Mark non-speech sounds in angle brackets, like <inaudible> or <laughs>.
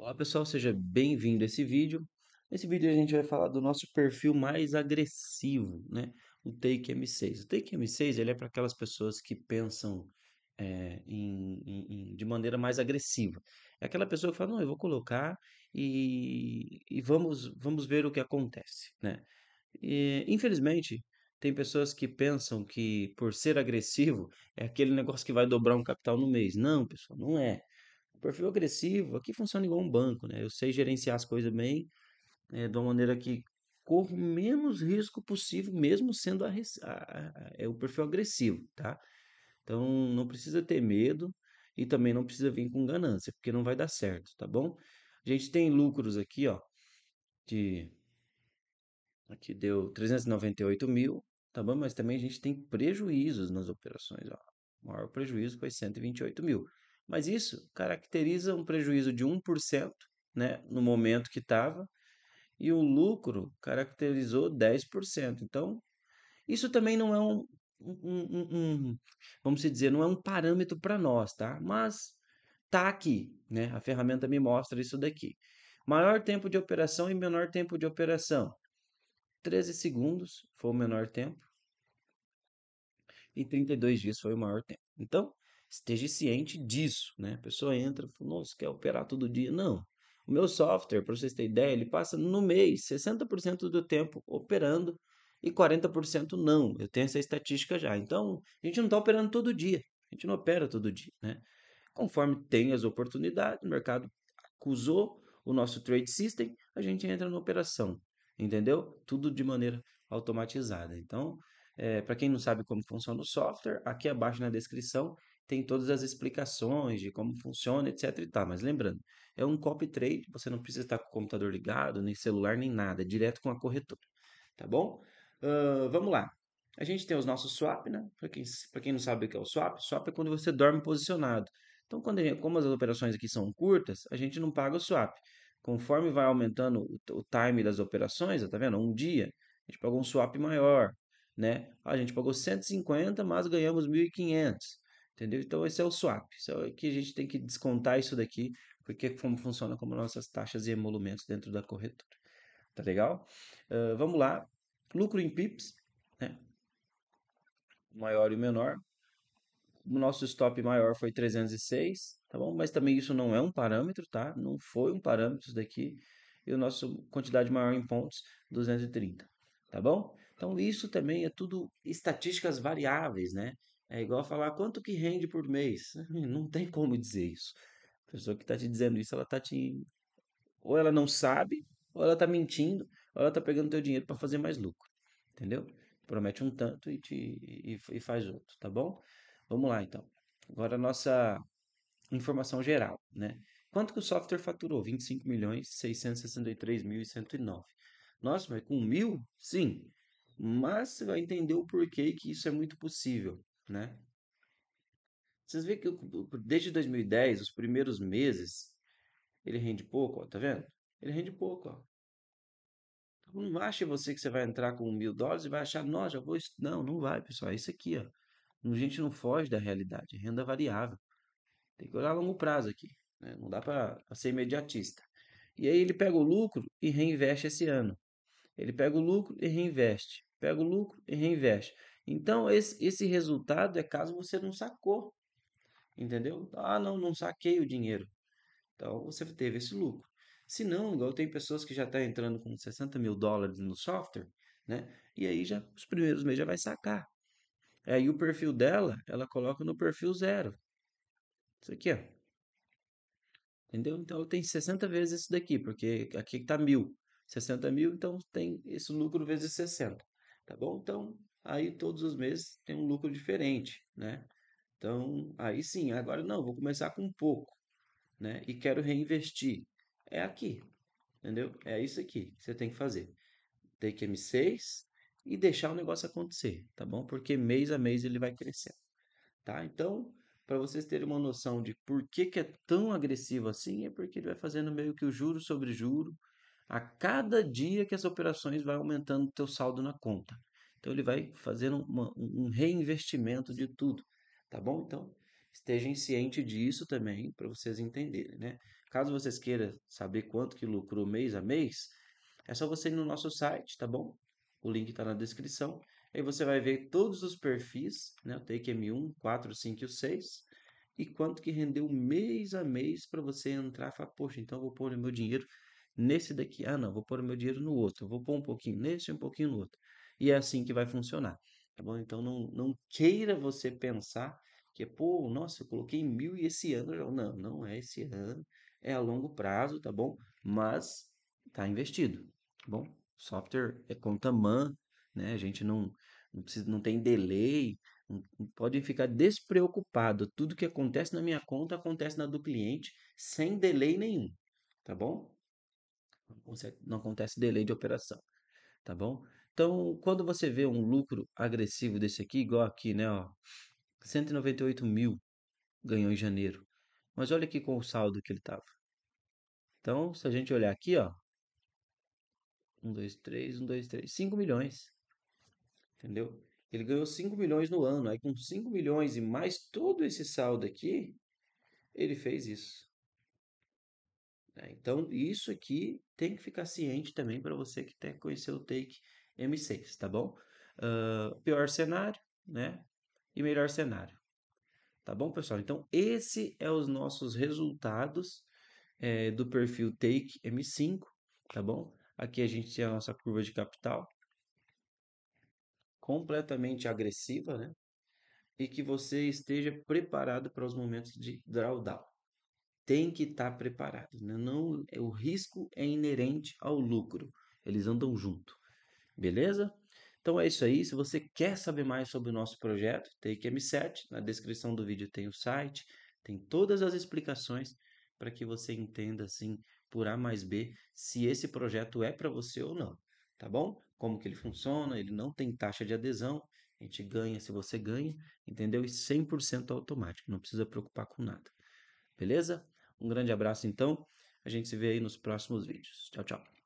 Olá pessoal, seja bem-vindo a esse vídeo. Nesse vídeo a gente vai falar do nosso perfil mais agressivo, né? O Take M6. O Take M6 ele é para aquelas pessoas que pensam é, em, em, de maneira mais agressiva. É aquela pessoa que fala, não, eu vou colocar e, e vamos, vamos ver o que acontece, né? E, infelizmente, tem pessoas que pensam que por ser agressivo é aquele negócio que vai dobrar um capital no mês. Não, pessoal, não é. O perfil agressivo aqui funciona igual um banco, né? Eu sei gerenciar as coisas bem, é, de uma maneira que corro menos risco possível, mesmo sendo a, a, a, é o perfil agressivo, tá? Então não precisa ter medo e também não precisa vir com ganância, porque não vai dar certo, tá bom? A gente tem lucros aqui, ó, de aqui deu 398 mil, tá bom? Mas também a gente tem prejuízos nas operações, ó. O maior prejuízo foi 128 mil. Mas isso caracteriza um prejuízo de 1% né, no momento que estava, e o lucro caracterizou 10%. Então, isso também não é um, um, um, um vamos dizer, não é um parâmetro para nós, tá? Mas tá aqui, né? A ferramenta me mostra isso daqui. Maior tempo de operação e menor tempo de operação. 13 segundos foi o menor tempo e 32 dias foi o maior tempo. Então, esteja ciente disso, né? A pessoa entra, fala, nossa, quer operar todo dia? Não. O meu software, para vocês terem ideia, ele passa no mês 60% do tempo operando e 40% não. Eu tenho essa estatística já. Então, a gente não está operando todo dia. A gente não opera todo dia, né? Conforme tem as oportunidades, o mercado acusou o nosso trade system, a gente entra na operação, entendeu? Tudo de maneira automatizada. Então, é, eh, para quem não sabe como funciona o software, aqui abaixo na descrição tem todas as explicações de como funciona, etc e tal. Mas lembrando, é um copy trade, você não precisa estar com o computador ligado, nem celular, nem nada, é direto com a corretora, tá bom? Uh, vamos lá. A gente tem os nossos swap, né? Para quem, quem não sabe o que é o swap, swap é quando você dorme posicionado. Então, quando gente, como as operações aqui são curtas, a gente não paga o swap. Conforme vai aumentando o time das operações, tá vendo? Um dia, a gente pagou um swap maior, né? A gente pagou 150, mas ganhamos 1.500. Entendeu? Então esse é o swap. Aqui é a gente tem que descontar isso daqui, porque como funciona como nossas taxas e emolumentos dentro da corretora. Tá legal? Uh, vamos lá. Lucro em pips, né? maior e menor. O nosso stop maior foi 306, tá bom? Mas também isso não é um parâmetro, tá? Não foi um parâmetro isso daqui. E o nosso quantidade maior em pontos, 230, tá bom? Então isso também é tudo estatísticas variáveis, né? É igual falar quanto que rende por mês. <laughs> Não tem como dizer isso. A pessoa que está te dizendo isso, ela está te. Ou ela não sabe, ou ela está mentindo, ou ela está pegando teu dinheiro para fazer mais lucro. Entendeu? Promete um tanto e, te, e, faz outro, tá bom? Vamos lá então. Agora a nossa informação geral, né? Quanto que o software faturou? 25 milhões 663 mil e 109. Nossa, mas com mil? Sim. Mas você vai entender o porquê que isso é muito possível né? Vocês veem que desde 2010, os primeiros meses, ele rende pouco, ó, tá vendo? Ele rende pouco, ó. Então, não acha você que você vai entrar com mil dólares e vai achar, nossa, já vou. Não, não vai, pessoal. É isso aqui, ó. A gente não foge da realidade, renda variável. Tem que olhar a longo prazo aqui. Né? Não dá para ser imediatista. E aí ele pega o lucro e reinveste esse ano. Ele pega o lucro e reinveste. Pega o lucro e reinveste. Então, esse, esse resultado é caso você não sacou. Entendeu? Ah, não, não saquei o dinheiro. Então, você teve esse lucro. Se não, igual tem pessoas que já estão tá entrando com 60 mil dólares no software, né? E aí, já os primeiros meses já vai sacar. Aí, é, o perfil dela, ela coloca no perfil zero. Isso aqui, ó. Entendeu? Então, ela tem 60 vezes isso daqui, porque aqui está mil. 60 mil, então tem esse lucro vezes 60, tá bom? Então, aí todos os meses tem um lucro diferente, né? Então, aí sim, agora não, vou começar com um pouco, né? E quero reinvestir. É aqui, entendeu? É isso aqui que você tem que fazer. Take M6 e deixar o negócio acontecer, tá bom? Porque mês a mês ele vai crescendo, tá? Então, para vocês terem uma noção de por que, que é tão agressivo assim, é porque ele vai fazendo meio que o juro sobre juro, a cada dia que as operações vai aumentando o teu saldo na conta. Então ele vai fazendo uma, um reinvestimento de tudo, tá bom? Então estejam cientes disso também para vocês entenderem, né? Caso vocês queiram saber quanto que lucrou mês a mês, é só você ir no nosso site, tá bom? O link está na descrição. Aí você vai ver todos os perfis, né? O Take M1, 4, 5 e 6 e quanto que rendeu mês a mês para você entrar e falar, poxa, então eu vou pôr meu dinheiro nesse daqui. Ah, não, vou pôr meu dinheiro no outro. Vou pôr um pouquinho nesse e um pouquinho no outro. E é assim que vai funcionar, tá bom? Então não, não queira você pensar que, pô, nossa, eu coloquei mil e esse ano. Já... Não, não é esse ano. É a longo prazo, tá bom? Mas tá investido, tá bom? Software é conta man, né? A gente não, não, precisa, não tem delay, pode ficar despreocupado Tudo que acontece na minha conta acontece na do cliente sem delay nenhum, tá bom? não acontece delay de operação, tá bom? Então, quando você vê um lucro agressivo desse aqui, igual aqui, né, ó, 198 mil ganhou em janeiro. Mas olha aqui com o saldo que ele tava. Então, se a gente olhar aqui, ó, 1, 2, 3, 1, 2, 3, 5 milhões, entendeu? Ele ganhou 5 milhões no ano, aí com 5 milhões e mais todo esse saldo aqui, ele fez isso. Né. Então, isso aqui tem que ficar ciente também para você que quer conhecer o Take M6, tá bom? Uh, pior cenário, né? E melhor cenário. Tá bom, pessoal? Então, esse é os nossos resultados é, do perfil Take M5, tá bom? Aqui a gente tem a nossa curva de capital completamente agressiva, né? E que você esteja preparado para os momentos de drawdown tem que estar tá preparado. Né? Não, é, o risco é inerente ao lucro. Eles andam junto. Beleza? Então é isso aí. Se você quer saber mais sobre o nosso projeto, Take M7, na descrição do vídeo tem o site, tem todas as explicações para que você entenda assim por A mais B se esse projeto é para você ou não, tá bom? Como que ele funciona, ele não tem taxa de adesão, a gente ganha se você ganha, entendeu? E 100% automático, não precisa preocupar com nada. Beleza? Um grande abraço, então. A gente se vê aí nos próximos vídeos. Tchau, tchau.